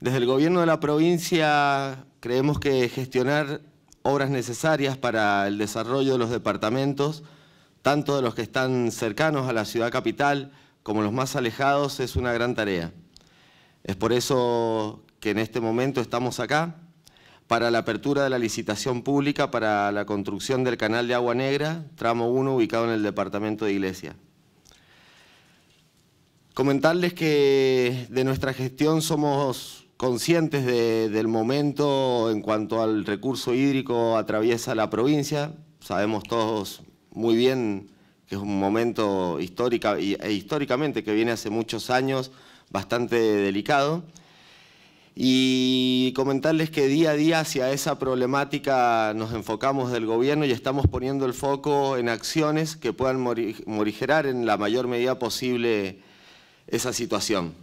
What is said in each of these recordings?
Desde el gobierno de la provincia creemos que gestionar obras necesarias para el desarrollo de los departamentos, tanto de los que están cercanos a la ciudad capital como los más alejados, es una gran tarea. Es por eso que en este momento estamos acá para la apertura de la licitación pública para la construcción del canal de Agua Negra, tramo 1, ubicado en el departamento de Iglesia. Comentarles que de nuestra gestión somos conscientes del momento en cuanto al recurso hídrico atraviesa la provincia. Sabemos todos muy bien que es un momento histórica, e históricamente que viene hace muchos años bastante delicado. Y comentarles que día a día hacia esa problemática nos enfocamos del gobierno y estamos poniendo el foco en acciones que puedan morigerar en la mayor medida posible esa situación.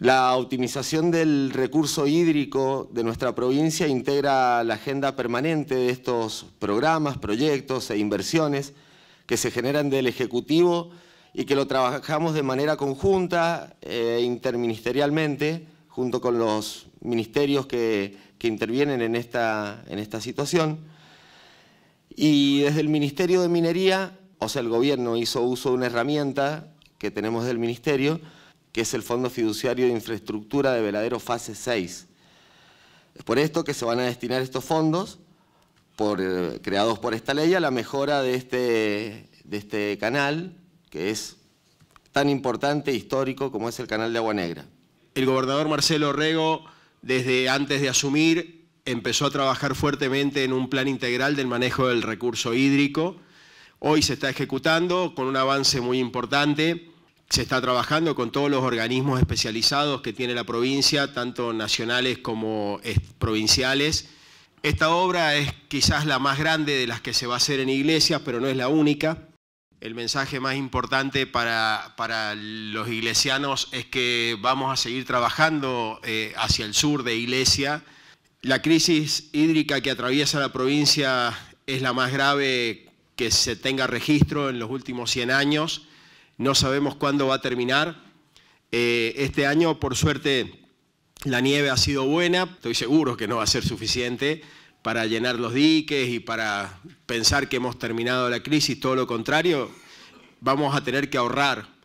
La optimización del recurso hídrico de nuestra provincia integra la agenda permanente de estos programas, proyectos e inversiones que se generan del Ejecutivo y que lo trabajamos de manera conjunta e interministerialmente, junto con los ministerios que, intervienen en esta, en esta situación. Y desde el Ministerio de Minería, o sea, el gobierno hizo uso de una herramienta que tenemos del Ministerio, que es el Fondo Fiduciario de Infraestructura de Veladero Fase 6. Es por esto que se van a destinar estos fondos por, eh, creados por esta ley a la mejora de este, de este canal, que es tan importante e histórico como es el canal de Agua Negra. El gobernador Marcelo Rego, desde antes de asumir, empezó a trabajar fuertemente en un plan integral del manejo del recurso hídrico. Hoy se está ejecutando con un avance muy importante se está trabajando con todos los organismos especializados que tiene la provincia, tanto nacionales como eh, provinciales. Esta obra es quizás la más grande de las que se va a hacer en Iglesia, pero no es la única. El mensaje más importante para, los iglesianos es que vamos a seguir trabajando eh, hacia el sur de Iglesia. La crisis hídrica que atraviesa la provincia es la más grave que se tenga registro en los últimos 100 años no sabemos cuándo va a terminar. Eh, este año, por suerte, la nieve ha sido buena, estoy seguro que no va a ser suficiente para llenar los diques y para pensar que hemos terminado la crisis, todo lo contrario, vamos a tener que ahorrar